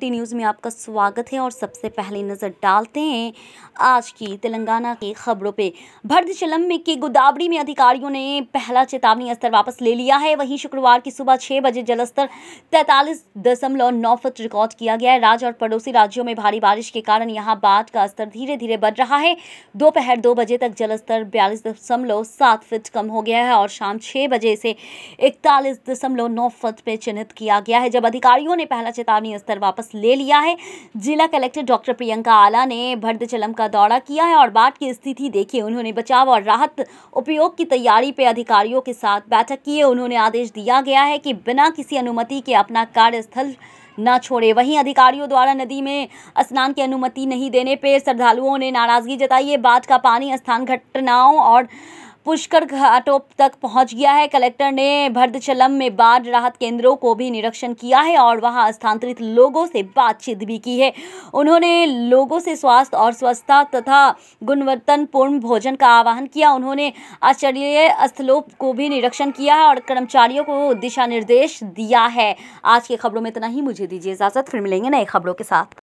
T news में आपका स्वागत है और सबसे पहले नज़र डालते हैं आज की तेलंगाना की खबरों पे भर्दचलम में के गोदावरी में अधिकारियों ने पहला चेतावनी स्तर वापस ले लिया है वहीं शुक्रवार की सुबह छः बजे जलस्तर तैंतालीस दशमलव नौ फुट रिकॉर्ड किया गया है राज्य और पड़ोसी राज्यों में भारी बारिश के कारण यहाँ बाढ़ का स्तर धीरे धीरे बढ़ रहा है दोपहर दो, दो बजे तक जलस्तर बयालीस दशमलव सात फीट कम हो गया है और शाम छः बजे से इकतालीस दशमलव नौ फुट पे चिन्हित किया गया है जब अधिकारियों ने पहला चेतावनी स्तर वापस वापस ले लिया है जिला कलेक्टर डॉक्टर प्रियंका आला ने भरदचलम का दौरा किया है और बाढ़ की स्थिति देखी उन्होंने बचाव और राहत उपयोग की तैयारी पर अधिकारियों के साथ बैठक की है उन्होंने आदेश दिया गया है कि बिना किसी अनुमति के अपना कार्यस्थल न छोड़े वहीं अधिकारियों द्वारा नदी में स्नान की अनुमति नहीं देने पर श्रद्धालुओं ने नाराजगी जताई है बाढ़ का पानी स्थान घटनाओं और पुष्कर घाटों तक पहुंच गया है कलेक्टर ने भर्दचलम में बाढ़ राहत केंद्रों को भी निरीक्षण किया है और वहां स्थानांतरित लोगों से बातचीत भी की है उन्होंने लोगों से स्वास्थ्य और स्वच्छता तथा गुणवत्तापूर्ण भोजन का आह्वान किया उन्होंने आश्चर्य स्थलों को भी निरीक्षण किया है और कर्मचारियों को दिशा निर्देश दिया है आज की खबरों में इतना ही मुझे दीजिए इजाज़त फिर मिलेंगे नए खबरों के साथ